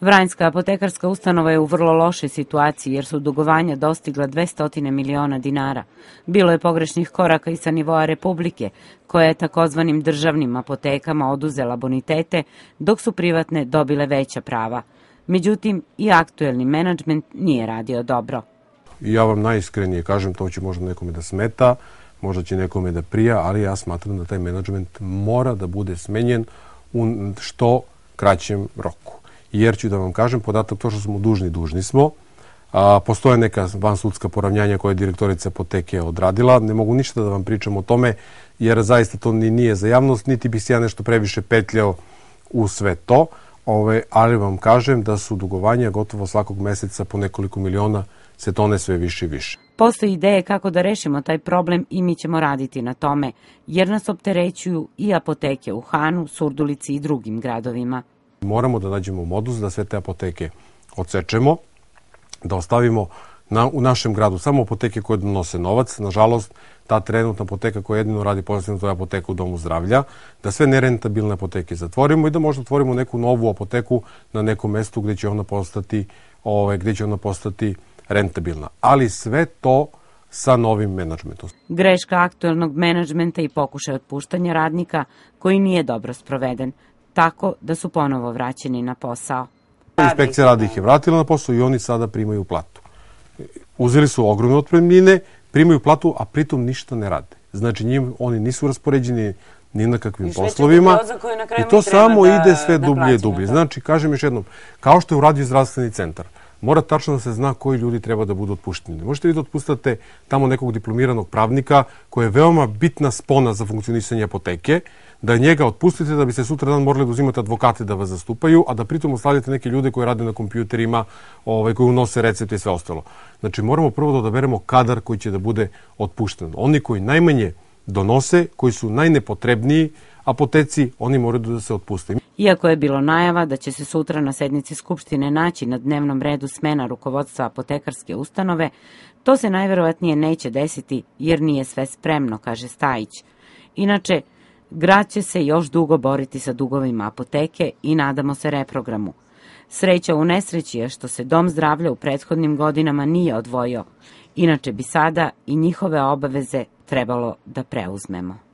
Vranjska apotekarska ustanova je u vrlo lošoj situaciji jer su dugovanja dostigla 200 miliona dinara. Bilo je pogrešnih koraka i sa nivoa Republike, koja je takozvanim državnim apotekama oduzela bonitete, dok su privatne dobile veća prava. Međutim, i aktuelni menadžment nije radio dobro. Ja vam najiskrenije kažem, to će možda nekome da smeta, možda će nekome da prija, ali ja smatram da taj menadžment mora da bude smenjen u što kraćem roku jer ću da vam kažem podatak to što smo dužni, dužni smo. A, postoje neka vansudska poravnjanja koje je direktorica Poteke odradila. Ne mogu ništa da vam pričam o tome, jer zaista to ni nije za javnost, niti bih se ja nešto previše petljao u sve to. Ove, ali vam kažem da su dugovanja gotovo svakog meseca po nekoliko miliona se tone sve više i više. Postoji ideje kako da rešimo taj problem i mi ćemo raditi na tome, jer nas opterećuju i apoteke u Hanu, Surdulici i drugim gradovima. Moramo da nađemo modus da sve te apoteke odsečemo, da ostavimo na, u našem gradu samo apoteke koje donose novac. Nažalost, ta trenutna apoteka koja jedino radi posljedno to je apoteka u Domu zdravlja, da sve nerentabilne apoteke zatvorimo i da možda otvorimo neku novu apoteku na nekom mestu gde će ona postati, ove, ovaj, gde će ona postati rentabilna. Ali sve to sa novim menadžmentom. Greška aktuelnog menadžmenta i pokušaj otpuštanja radnika koji nije dobro sproveden tako da su ponovo vraćeni na posao. Inspekcija rada ih je vratila na posao i oni sada primaju platu. Uzeli su ogromne otpremljine, primaju platu, a pritom ništa ne rade. Znači njim oni nisu raspoređeni ni na kakvim poslovima. I to samo da, ide sve da dublje i dublje. Da. Znači, kažem još jednom, kao što je uradio zdravstveni centar, mora tačno da se zna koji ljudi treba da budu otpušteni. Ne možete vi da otpustate tamo nekog diplomiranog pravnika koja je veoma bitna spona za funkcionisanje apoteke, da njega otpustite da bi se sutra dan morali da uzimate advokate da vas zastupaju, a da pritom ostavljate neke ljude koji rade na kompjuterima, ovaj, koji unose recepte i sve ostalo. Znači moramo prvo da odaberemo kadar koji će da bude otpušten. Oni koji najmanje donose, koji su najnepotrebniji, apoteci, oni moraju da se otpuste. Iako je bilo najava da će se sutra na sednici Skupštine naći na dnevnom redu smena rukovodstva apotekarske ustanove, to se najverovatnije neće desiti jer nije sve spremno, kaže Stajić. Inače, Grad će se još dugo boriti sa dugovima apoteke i nadamo se reprogramu. Sreća u nesreći je što se dom zdravlja u prethodnim godinama nije odvojio, inače bi sada i njihove obaveze trebalo da preuzmemo.